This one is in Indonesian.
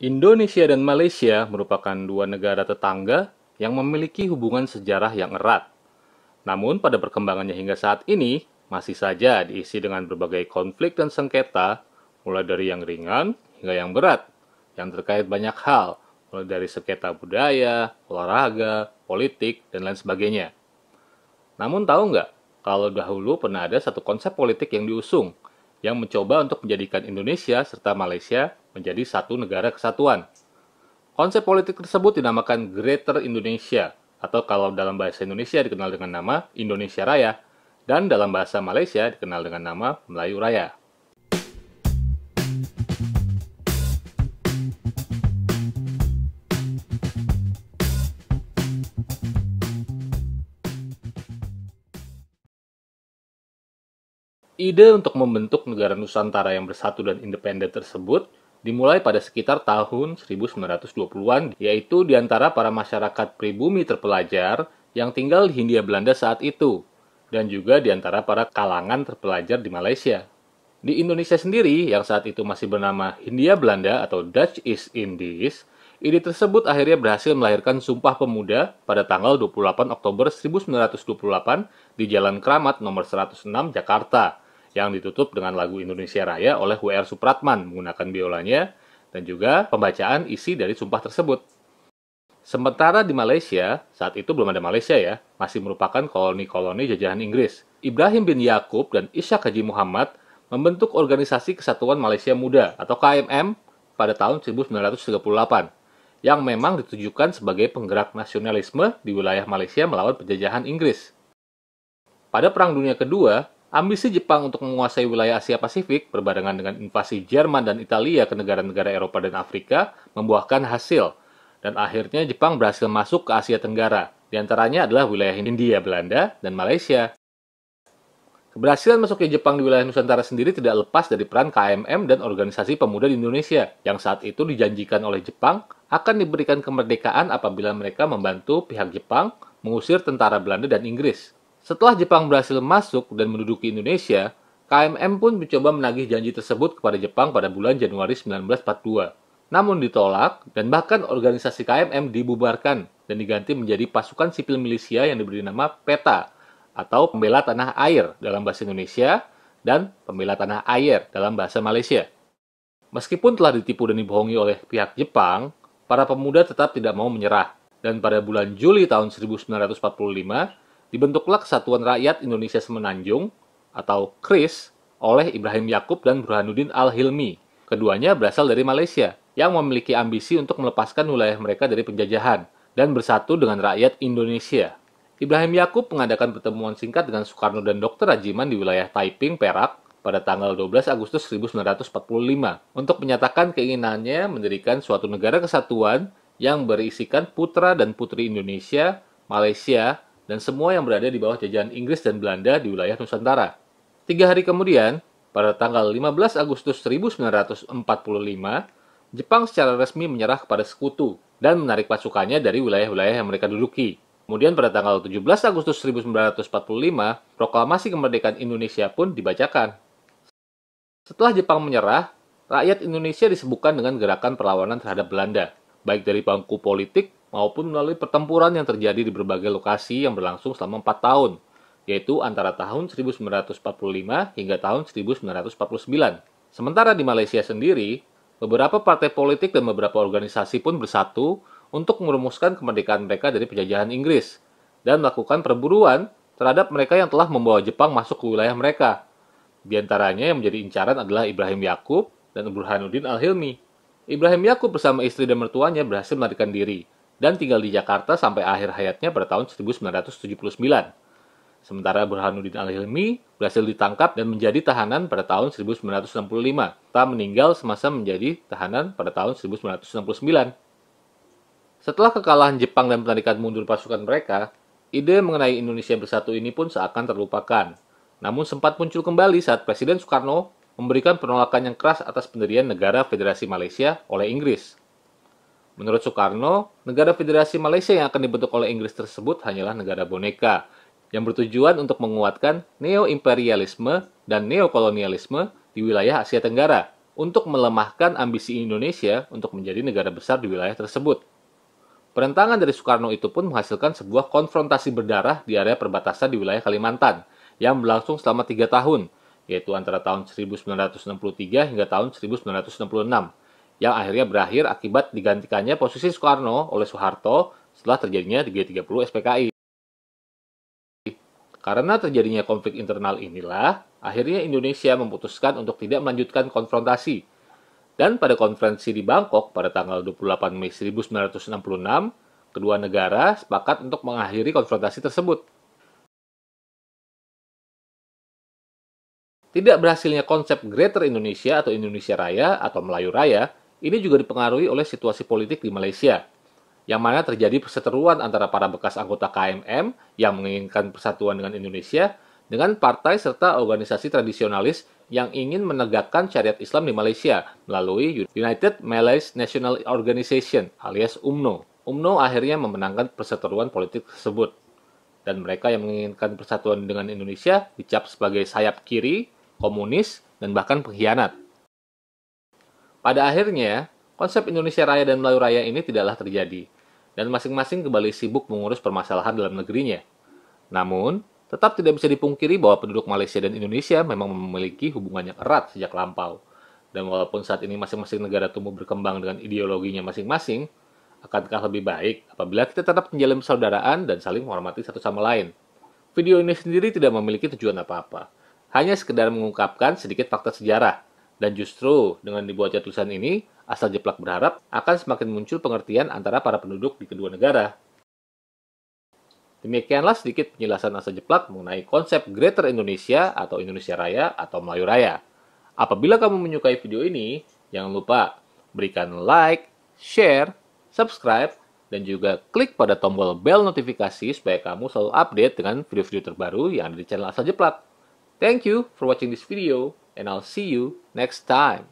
Indonesia dan Malaysia merupakan dua negara tetangga yang memiliki hubungan sejarah yang erat. Namun pada perkembangannya hingga saat ini, masih saja diisi dengan berbagai konflik dan sengketa, mulai dari yang ringan hingga yang berat, yang terkait banyak hal, mulai dari sengketa budaya, olahraga, politik, dan lain sebagainya. Namun tahu nggak, kalau dahulu pernah ada satu konsep politik yang diusung – yang mencoba untuk menjadikan Indonesia serta Malaysia menjadi satu negara kesatuan. Konsep politik tersebut dinamakan Greater Indonesia, atau kalau dalam bahasa Indonesia dikenal dengan nama Indonesia Raya, dan dalam bahasa Malaysia dikenal dengan nama Melayu Raya. Ide untuk membentuk negara Nusantara yang bersatu dan independen tersebut dimulai pada sekitar tahun 1920-an, yaitu di antara para masyarakat pribumi terpelajar yang tinggal di Hindia Belanda saat itu, dan juga di antara para kalangan terpelajar di Malaysia. Di Indonesia sendiri, yang saat itu masih bernama Hindia Belanda atau Dutch East Indies, ide tersebut akhirnya berhasil melahirkan Sumpah Pemuda pada tanggal 28 Oktober 1928 di Jalan Keramat nomor 106 Jakarta, yang ditutup dengan lagu Indonesia Raya oleh WR Supratman menggunakan biolanya dan juga pembacaan isi dari sumpah tersebut. Sementara di Malaysia, saat itu belum ada Malaysia ya, masih merupakan koloni-koloni jajahan Inggris. Ibrahim bin Yakub dan Ishak Haji Muhammad membentuk Organisasi Kesatuan Malaysia Muda atau KMM pada tahun 1938 yang memang ditujukan sebagai penggerak nasionalisme di wilayah Malaysia melawan penjajahan Inggris. Pada Perang Dunia Kedua, Ambisi Jepang untuk menguasai wilayah Asia Pasifik berbarengan dengan invasi Jerman dan Italia ke negara-negara Eropa dan Afrika membuahkan hasil, dan akhirnya Jepang berhasil masuk ke Asia Tenggara, diantaranya adalah wilayah India Belanda dan Malaysia. Keberhasilan masuknya Jepang di wilayah Nusantara sendiri tidak lepas dari peran KMM dan organisasi pemuda di Indonesia, yang saat itu dijanjikan oleh Jepang akan diberikan kemerdekaan apabila mereka membantu pihak Jepang mengusir tentara Belanda dan Inggris. Setelah Jepang berhasil masuk dan menduduki Indonesia, KMM pun mencoba menagih janji tersebut kepada Jepang pada bulan Januari 1942. Namun ditolak dan bahkan organisasi KMM dibubarkan dan diganti menjadi pasukan sipil milisia yang diberi nama PETA atau Pembela Tanah Air dalam bahasa Indonesia dan Pembela Tanah Air dalam bahasa Malaysia. Meskipun telah ditipu dan dibohongi oleh pihak Jepang, para pemuda tetap tidak mau menyerah. Dan pada bulan Juli tahun 1945, dibentuklah Kesatuan Rakyat Indonesia Semenanjung atau KRIS oleh Ibrahim Yakub dan Burhanuddin Al-Hilmi. Keduanya berasal dari Malaysia yang memiliki ambisi untuk melepaskan wilayah mereka dari penjajahan dan bersatu dengan rakyat Indonesia. Ibrahim Yakub mengadakan pertemuan singkat dengan Soekarno dan Dr. Rajiman di wilayah Taiping, Perak, pada tanggal 12 Agustus 1945 untuk menyatakan keinginannya mendirikan suatu negara kesatuan yang berisikan putra dan putri Indonesia, Malaysia, dan semua yang berada di bawah jajahan Inggris dan Belanda di wilayah Nusantara. Tiga hari kemudian, pada tanggal 15 Agustus 1945, Jepang secara resmi menyerah kepada sekutu dan menarik pasukannya dari wilayah-wilayah yang mereka duduki. Kemudian pada tanggal 17 Agustus 1945, proklamasi kemerdekaan Indonesia pun dibacakan. Setelah Jepang menyerah, rakyat Indonesia disebutkan dengan gerakan perlawanan terhadap Belanda, baik dari bangku politik maupun melalui pertempuran yang terjadi di berbagai lokasi yang berlangsung selama 4 tahun, yaitu antara tahun 1945 hingga tahun 1949. Sementara di Malaysia sendiri, beberapa partai politik dan beberapa organisasi pun bersatu untuk merumuskan kemerdekaan mereka dari penjajahan Inggris dan melakukan perburuan terhadap mereka yang telah membawa Jepang masuk ke wilayah mereka. Di antaranya yang menjadi incaran adalah Ibrahim Yakub dan Burhanuddin Al-Hilmi. Ibrahim Yakub bersama istri dan mertuanya berhasil melarikan diri, dan tinggal di Jakarta sampai akhir hayatnya pada tahun 1979. Sementara Burhanuddin Al-Hilmi berhasil ditangkap dan menjadi tahanan pada tahun 1965. tak meninggal semasa menjadi tahanan pada tahun 1969. Setelah kekalahan Jepang dan penarikan mundur pasukan mereka, ide mengenai Indonesia bersatu ini pun seakan terlupakan. Namun sempat muncul kembali saat Presiden Soekarno memberikan penolakan yang keras atas pendirian negara Federasi Malaysia oleh Inggris. Menurut Soekarno, negara federasi Malaysia yang akan dibentuk oleh Inggris tersebut hanyalah negara boneka, yang bertujuan untuk menguatkan neo-imperialisme dan neokolonialisme di wilayah Asia Tenggara untuk melemahkan ambisi Indonesia untuk menjadi negara besar di wilayah tersebut. Perentangan dari Soekarno itu pun menghasilkan sebuah konfrontasi berdarah di area perbatasan di wilayah Kalimantan yang berlangsung selama tiga tahun, yaitu antara tahun 1963 hingga tahun 1966 yang akhirnya berakhir akibat digantikannya posisi Soekarno oleh Soeharto setelah terjadinya G30 SPKI. Karena terjadinya konflik internal inilah, akhirnya Indonesia memutuskan untuk tidak melanjutkan konfrontasi. Dan pada konferensi di Bangkok pada tanggal 28 Mei 1966, kedua negara sepakat untuk mengakhiri konfrontasi tersebut. Tidak berhasilnya konsep Greater Indonesia atau Indonesia Raya atau Melayu Raya ini juga dipengaruhi oleh situasi politik di Malaysia, yang mana terjadi perseteruan antara para bekas anggota KMM yang menginginkan persatuan dengan Indonesia dengan partai serta organisasi tradisionalis yang ingin menegakkan syariat Islam di Malaysia melalui United Malays National Organization alias UMNO. UMNO akhirnya memenangkan perseteruan politik tersebut. Dan mereka yang menginginkan persatuan dengan Indonesia dicap sebagai sayap kiri, komunis, dan bahkan pengkhianat. Pada akhirnya, konsep Indonesia Raya dan Melayu Raya ini tidaklah terjadi, dan masing-masing kembali sibuk mengurus permasalahan dalam negerinya. Namun, tetap tidak bisa dipungkiri bahwa penduduk Malaysia dan Indonesia memang memiliki hubungan yang erat sejak lampau. Dan walaupun saat ini masing-masing negara tumbuh berkembang dengan ideologinya masing-masing, akankah lebih baik apabila kita tetap menjalin persaudaraan dan saling menghormati satu sama lain. Video ini sendiri tidak memiliki tujuan apa-apa, hanya sekedar mengungkapkan sedikit fakta sejarah dan justru dengan dibuatnya tulisan ini, asal jeplak berharap akan semakin muncul pengertian antara para penduduk di kedua negara. Demikianlah sedikit penjelasan asal jeplak mengenai konsep Greater Indonesia atau Indonesia Raya atau Melayu Raya. Apabila kamu menyukai video ini, jangan lupa berikan like, share, subscribe, dan juga klik pada tombol bell notifikasi supaya kamu selalu update dengan video-video terbaru yang ada di channel Asal Jeplak. Thank you for watching this video. and I'll see you next time.